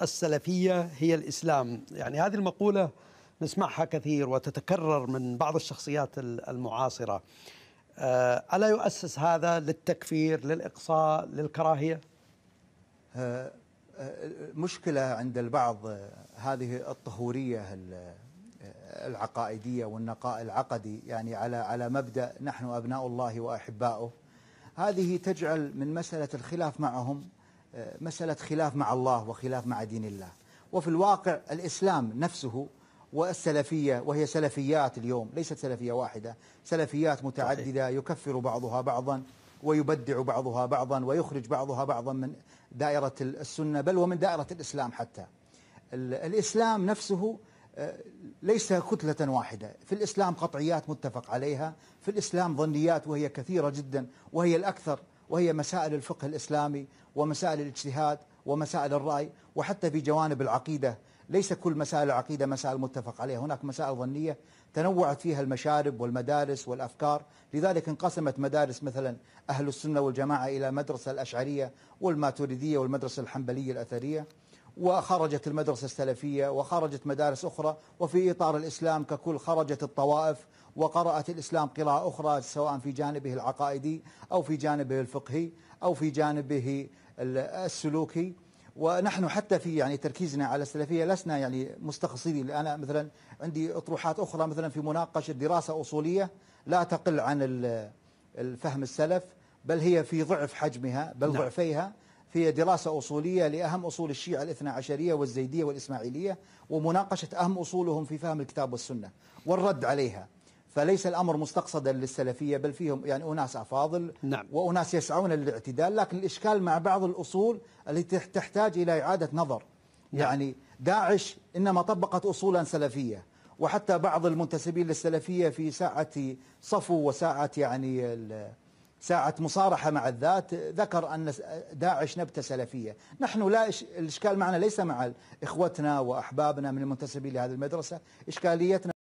السلفية هي الإسلام يعني هذه المقولة نسمعها كثير وتتكرر من بعض الشخصيات المعاصرة آه، ألا يؤسس هذا للتكفير للإقصاء للكراهية؟ آه، آه، مشكلة عند البعض هذه الطهورية العقائدية والنقاء العقدي يعني على على مبدأ نحن أبناء الله وأحباؤه هذه تجعل من مسألة الخلاف معهم آه، مسألة خلاف مع الله وخلاف مع دين الله وفي الواقع الإسلام نفسه والسلفية وهي سلفيات اليوم ليست سلفية واحدة سلفيات متعددة يكفر بعضها بعضا ويبدع بعضها بعضا ويخرج بعضها بعضا من دائرة السنة بل ومن دائرة الإسلام حتى الإسلام نفسه آه، ليس كتلة واحدة في الإسلام قطعيات متفق عليها في الإسلام ظنيات وهي كثيرة جدا وهي الأكثر وهي مسائل الفقه الإسلامي ومسائل الاجتهاد ومسائل الرأي وحتى في جوانب العقيدة ليس كل مسائل العقيدة مسائل متفق عليها هناك مسائل ظنية تنوعت فيها المشارب والمدارس والأفكار لذلك انقسمت مدارس مثلا أهل السنة والجماعة إلى مدرسة الأشعرية والماتريدية والمدرسة الحنبلية الأثرية وخرجت المدرسة السلفية وخرجت مدارس أخرى وفي إطار الإسلام ككل خرجت الطوائف وقرأت الإسلام قراءة أخرى سواء في جانبه العقائدي أو في جانبه الفقهي أو في جانبه السلوكي ونحن حتى في يعني تركيزنا على السلفية لسنا يعني مستخصين أنا مثلا عندي أطروحات أخرى مثلا في مناقشة دراسة أصولية لا تقل عن الفهم السلف بل هي في ضعف حجمها بل نعم. ضعفيها في دراسة أصولية لأهم أصول الشيعة الاثنى عشرية والزيدية والإسماعيلية ومناقشة أهم أصولهم في فهم الكتاب والسنة والرد عليها فليس الأمر مستقصدا للسلفية بل فيهم يعني أناس أفاضل نعم. وأناس يسعون للاعتدال لكن الإشكال مع بعض الأصول التي تحتاج إلى إعادة نظر نعم. يعني داعش إنما طبقت أصولا سلفية وحتى بعض المنتسبين للسلفية في ساعة صفو وساعة يعني ساعة مصارحة مع الذات ذكر أن داعش نبتة سلفية نحن لا الإشكال معنا ليس مع إخوتنا وأحبابنا من المنتسبين لهذه المدرسة إشكاليتنا